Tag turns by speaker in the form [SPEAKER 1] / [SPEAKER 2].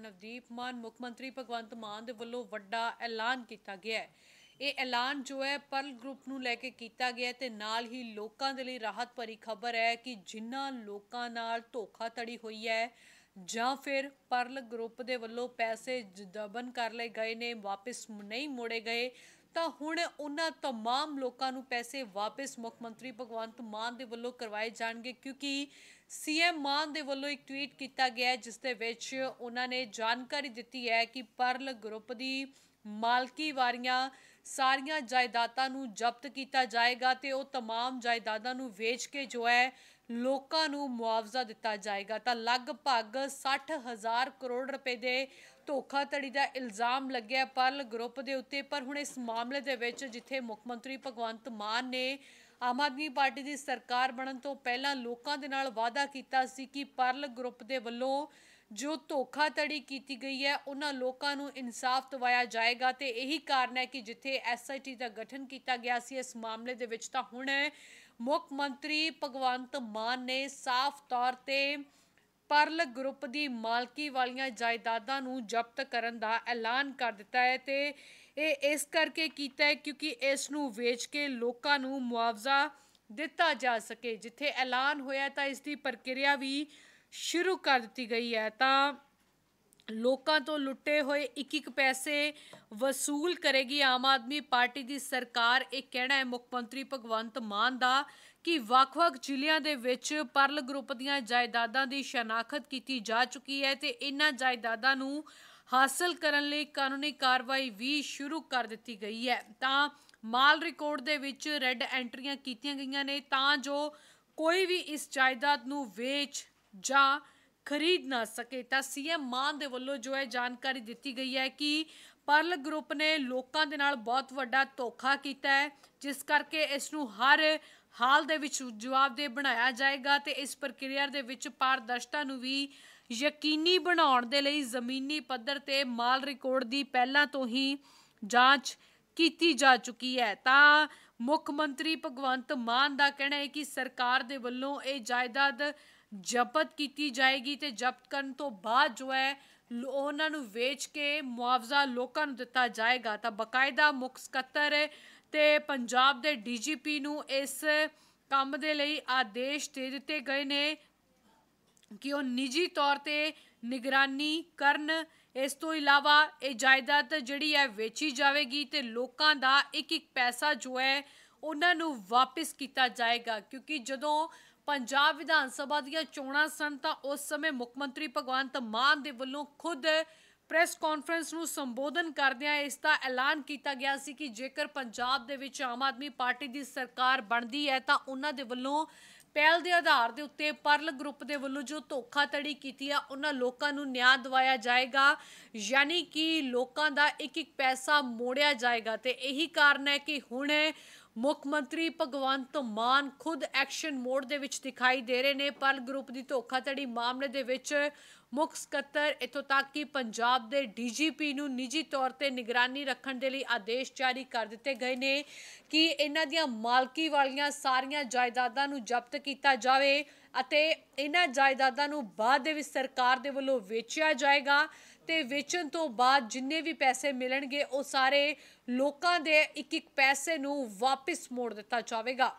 [SPEAKER 1] ਨਵਦੀਪ ਮਾਨ ਮੁੱਖ ਮੰਤਰੀ ਭਗਵੰਤ ਮਾਨ ਦੇ ਵੱਲੋਂ ਵੱਡਾ ਐਲਾਨ ਕੀਤਾ ਗਿਆ ਹੈ ਇਹ ਐਲਾਨ ਜੋ ਹੈ ਪਰਲ ਗਰੁੱਪ ਨੂੰ ਲੈ ਕੇ ਕੀਤਾ ਗਿਆ ਤੇ ਨਾਲ ਹੀ ਲੋਕਾਂ ਦੇ ਲਈ ਰਾਹਤ ਭਰੀ ਖਬਰ ਹੈ ਕਿ ਜਿਨ੍ਹਾਂ ਲੋਕਾਂ ਨਾਲ ਧੋਖਾਧੜੀ ਹੋਈ ਹੈ ਜਾਂ ਫਿਰ ਪਰਲ ਗਰੁੱਪ ਦੇ ਵੱਲੋਂ ਪੈਸੇ ਜਦਬਨ ਕਰ ਲਏ ਗਏ ਨੇ ਵਾਪਸ ਨਹੀਂ ਮੋੜੇ ਗਏ ਤਾਂ ਹੁਣ ਉਹਨਾਂ तमाम ਲੋਕਾਂ ਨੂੰ ਪੈਸੇ ਵਾਪਸ ਮੁੱਖ ਮੰਤਰੀ ਭਗਵੰਤ ਮਾਨ ਦੇ ਵੱਲੋਂ ਕਰਵਾਏ ਜਾਣਗੇ ਕਿਉਂਕਿ ਸੀਐਮ ਮਾਨ ਦੇ ਵੱਲੋਂ ਇੱਕ ਟਵੀਟ ਕੀਤਾ ਗਿਆ ਜਿਸ ਦੇ ਵਿੱਚ ਉਹਨਾਂ ਨੇ ਜਾਣਕਾਰੀ ਦਿੱਤੀ ਹੈ ਕਿ ਪਰਲ ਗਰੁੱਪ ਦੀ ਮਾਲਕੀ ਵਾਰੀਆਂ ਸਾਰੀਆਂ ਜਾਇਦਾਦਾਂ ਨੂੰ ਜ਼ਬਤ ਕੀਤਾ ਜਾਏਗਾ ਤੇ ਉਹ तमाम ਜਾਇਦਾਦਾਂ ਨੂੰ ਵੇਚ ਕੇ ਜੋ ਹੈ ਲੋਕਾਂ ਨੂੰ ਮੁਆਵਜ਼ਾ ਦਿੱਤਾ ਜਾਏਗਾ ਤਾਂ ਲਗਭਗ 60000 ਕਰੋੜ ਰੁਪਏ ਦੇ ਧੋਖਾਧੜੀ ਦਾ ਇਲਜ਼ਾਮ ਲੱਗਿਆ ਪਰਲ ਗਰੁੱਪ ਦੇ ਉੱਤੇ ਪਰ ਹੁਣ ਇਸ ਮਾਮਲੇ ਦੇ ਵਿੱਚ ਜਿੱਥੇ ਮੁੱਖ ਮੰਤਰੀ ਭਗਵੰਤ ਮਾਨ ਨੇ ਆਮ ਆਦਮੀ ਪਾਰਟੀ ਦੀ ਸਰਕਾਰ ਬਣਨ ਤੋਂ ਪਹਿਲਾਂ ਲੋਕਾਂ ਦੇ ਨਾਲ ਵਾਅਦਾ ਕੀਤਾ ਸੀ ਕਿ ਪਰਲ ਗਰੁੱਪ ਦੇ ਵੱਲੋਂ ਜੋ ਧੋਖਾਧੜੀ ਕੀਤੀ ਗਈ ਹੈ ਉਹਨਾਂ ਲੋਕਾਂ ਨੂੰ ਇਨਸਾਫ ਦਿਵਾਇਆ ਜਾਏਗਾ ਤੇ ਇਹੀ ਕਾਰਨ ਹੈ ਕਿ ਜਿੱਥੇ ਐਸਆਈਟੀ ਦਾ ਗਠਨ ਕੀਤਾ ਗਿਆ ਸੀ ਇਸ ਮਾਮਲੇ ਦੇ ਵਿੱਚ ਤਾਂ ਹੁਣ ਮੁੱਖ ਮੰਤਰੀ ਭਗਵੰਤ ਮਾਨ ਨੇ ਸਾਫ਼ ਤੌਰ ਤੇ ਪਰਲ ਗਰੁੱਪ ਦੀ ਮਾਲਕੀ ਵਾਲੀਆਂ ਜਾਇਦਾਦਾਂ ਨੂੰ ਜ਼ਬਤ ਕਰਨ ਦਾ ਐਲਾਨ ਕਰ ਦਿੱਤਾ ਹੈ ਤੇ ਇਹ ਇਸ ਕਰਕੇ ਕੀਤਾ ਹੈ ਕਿਉਂਕਿ ਇਸ ਨੂੰ ਵੇਚ ਕੇ ਲੋਕਾਂ ਨੂੰ ਮੁਆਵਜ਼ਾ ਦਿੱਤਾ ਜਾ ਸਕੇ ਜਿੱਥੇ ਐਲਾਨ ਹੋਇਆ ਤਾਂ ਇਸ ਦੀ ਪ੍ਰਕਿਰਿਆ ਵੀ ਸ਼ੁਰੂ ਕਰ ਦਿੱਤੀ ਗਈ ਹੈ ਤਾਂ ਲੋਕਾਂ ਤੋਂ ਲੁੱਟੇ ਹੋਏ ਇੱਕ ਇੱਕ ਪੈਸੇ ਵਸੂਲ ਕਰੇਗੀ ਆਮ ਆਦਮੀ ਪਾਰਟੀ ਦੀ ਸਰਕਾਰ ਇਹ ਕਹਿਣਾ ਹੈ ਮੁੱਖ ਮੰਤਰੀ ਭਗਵੰਤ ਮਾਨ ਦਾ ਕਿ ਵੱਖ-ਵੱਖ ਜ਼ਿਲ੍ਹਿਆਂ ਦੇ ਵਿੱਚ ਪਰਲ ਗਰੁੱਪ ਦੀਆਂ ਜਾਇਦਾਦਾਂ ਦੀ ਸ਼ਨਾਖਤ ਕੀਤੀ ਜਾ ਚੁੱਕੀ ਹੈ ਤੇ ਇਹਨਾਂ ਜਾਇਦਾਦਾਂ ਨੂੰ ਹਾਸਲ ਕਰਨ ਲਈ ਕਾਨੂੰਨੀ ਕਾਰਵਾਈ ਵੀ ਸ਼ੁਰੂ ਕਰ ਦਿੱਤੀ ਗਈ ਹੈ ਤਾਂ ਮਾਲ ਰਿਕਾਰਡ ਦੇ ਵਿੱਚ ਰੈੱਡ ਐਂਟਰੀਆਂ ਕੀਤੀਆਂ ਗਈਆਂ ਨੇ ਤਾਂ ਜੋ ਕੋਈ ਵੀ ਇਸ ਜਾਇਦਾਦ ਨੂੰ ਵੇਚ ਜਾਂ ਖਰੀਦ ਨਾ ਸਕੇ ਤਾਂ ਸੀਐਮ ਮਾਨ ਦੇ ਵੱਲੋਂ ਜੋ ਹੈ ਜਾਣਕਾਰੀ ਦਿੱਤੀ ਗਈ ਹੈ ਕਿ ਪਰਲ ਗਰੁੱਪ ਨੇ ਲੋਕਾਂ ਦੇ ਨਾਲ ਬਹੁਤ ਵੱਡਾ ਧੋਖਾ ਕੀਤਾ ਹੈ ਜਿਸ ਕਰਕੇ ਇਸ ਨੂੰ ਹਰ ਹਾਲ ਦੇ ਵਿੱਚ ਜਵਾਬਦੇਹ ਬਣਾਇਆ ਜਾਏਗਾ ਤੇ ਇਸ ਪ੍ਰਕਿਰਿਆ ਦੇ ਵਿੱਚ ਪਾਰਦਰਸ਼ਤਾ ਨੂੰ ਵੀ ਯਕੀਨੀ ਬਣਾਉਣ ਦੇ ਲਈ ਜ਼ਮੀਨੀ ਪੱਧਰ ਤੇ ਮਾਲ ਰਿਕਾਰਡ ਦੀ ਪਹਿਲਾਂ ਤੋਂ ਹੀ ਜਾਂਚ ਕੀਤੀ ਜਾ ਚੁੱਕੀ ਹੈ ਤਾਂ ਮੁੱਖ ਮੰਤਰੀ ਭਗਵੰਤ ਮਾਨ ਦਾ ਕਹਿਣਾ ਹੈ ਕਿ ਸਰਕਾਰ ਦੇ ਵੱਲੋਂ ਇਹ ਜਾਇਦਾਦ ਜ਼ਬਤ ਕੀਤੀ ਜਾਏਗੀ ਤੇ ਜ਼ਬਤ ਕਰਨ ਤੋਂ ਬਾਅਦ ਜੋ ਹੈ ਉਹਨਾਂ ਨੂੰ ਵੇਚ ਕੇ ਮੁਆਵਜ਼ਾ ਲੋਕਾਂ ਨੂੰ ਦਿੱਤਾ ਜਾਏਗਾ ਤਾਂ ਬਕਾਇਦਾ ਮੁਖ ਸਕੱਤਰ ਤੇ ਪੰਜਾਬ ਦੇ ਡੀਜੀਪੀ ਨੂੰ ਇਸ ਕੰਮ ਦੇ ਲਈ ਆਦੇਸ਼ ਦੇ ਦਿੱਤੇ ਗਏ ਨੇ ਕਿ ਉਹ ਨਿੱਜੀ ਤੌਰ ਤੇ ਨਿਗਰਾਨੀ ਕਰਨ ਇਸ ਤੋਂ ਇਲਾਵਾ ਇਹ ਜਾਇਦਾਦ ਜਿਹੜੀ ਹੈ ਵੇਚੀ ਜਾਵੇਗੀ ਤੇ ਲੋਕਾਂ ਦਾ ਇੱਕ ਇੱਕ ਪੈਸਾ ਜੋ ਹੈ ਉਹਨਾਂ ਨੂੰ ਵਾਪਸ ਕੀਤਾ ਜਾਏਗਾ ਕਿਉਂਕਿ ਜਦੋਂ ਪੰਜਾਬ ਵਿਧਾਨ ਸਭਾ ਦੀਆਂ ਚੋਣਾਂ ਸਨ ਤਾਂ ਉਸ ਸਮੇਂ ਮੁੱਖ ਮੰਤਰੀ ਭਗਵੰਤ ਮਾਨ ਦੇ ਵੱਲੋਂ ਖੁਦ ਪ੍ਰੈਸ ਕਾਨਫਰੰਸ ਨੂੰ ਸੰਬੋਧਨ ਕਰਦਿਆਂ ਇਸ ਦਾ ਐਲਾਨ ਕੀਤਾ ਗਿਆ ਸੀ ਕਿ ਜੇਕਰ ਪੰਜਾਬ ਦੇ ਵਿੱਚ ਆਮ ਆਦਮੀ ਪਾਰਟੀ ਦੀ ਸਰਕਾਰ ਬਣਦੀ ਹੈ ਤਾਂ ਉਹਨਾਂ ਦੇ ਵੱਲੋਂ ਪਹਿਲ ਦੇ ਆਧਾਰ ਦੇ ਉੱਤੇ ਪਰਲ ਗਰੁੱਪ ਦੇ ਵੱਲੋਂ ਜੋ ਧੋਖਾਧੜੀ ਕੀਤੀ ਆ ਉਹਨਾਂ ਲੋਕਾਂ ਨੂੰ ਨਿਆਂ ਦਿਵਾਇਆ ਜਾਏਗਾ ਯਾਨੀ ਕਿ ਲੋਕਾਂ ਦਾ ਇੱਕ ਇੱਕ ਪੈਸਾ ਮੋੜਿਆ ਜਾਏਗਾ ਤੇ ਇਹੀ ਕਾਰਨ ਹੈ ਕਿ ਹੁਣ ਮੁੱਖ ਮੰਤਰੀ ਭਗਵੰਤ ਮਾਨ ਖੁਦ ਐਕਸ਼ਨ ਮੋਡ ਦੇ ਵਿੱਚ ਦਿਖਾਈ ਦੇ ਰਹੇ ਨੇ ਪਰ ਗਰੁੱਪ ਦੀ ਧੋਖਾਧੜੀ ਮਾਮਲੇ ਦੇ ਵਿੱਚ ਮੁੱਖ ਸਕੱਤਰ ਇਥੋਂ ਤੱਕ ਕਿ ਪੰਜਾਬ ਦੇ ਡੀਜੀਪੀ ਨੂੰ ਨਿੱਜੀ ਤੌਰ ਤੇ ਨਿਗਰਾਨੀ ਰੱਖਣ ਦੇ ਲਈ ਆਦੇਸ਼ ਜਾਰੀ ਕਰ ਦਿੱਤੇ ਗਏ ਨੇ ਕਿ ਇਹਨਾਂ ਦੀਆਂ ਮਾਲਕੀ ਵਾਲੀਆਂ ਸਾਰੀਆਂ ਜਾਇਦਾਦਾਂ ਨੂੰ ਜ਼ਬਤ ਕੀਤਾ ਜਾਵੇ ਅਤੇ ਇਹਨਾਂ ਜਾਇਦਾਦਾਂ ਨੂੰ ਬਾਅਦ ਦੇ ਵਿੱਚ ਸਰਕਾਰ ਦੇ ਵੱਲੋਂ ਵੇਚਿਆ ਜਾਏਗਾ ਤੇ ਵੇਚਣ ਤੋਂ ਬਾਅਦ ਜਿੰਨੇ ਵੀ ਪੈਸੇ ਮਿਲਣਗੇ ਉਹ ਸਾਰੇ ਲੋਕਾਂ ਦੇ ਇੱਕ ਇੱਕ ਪੈਸੇ ਨੂੰ ਵਾਪਸ ਮੋੜ ਦਿੱਤਾ ਜਾਵੇਗਾ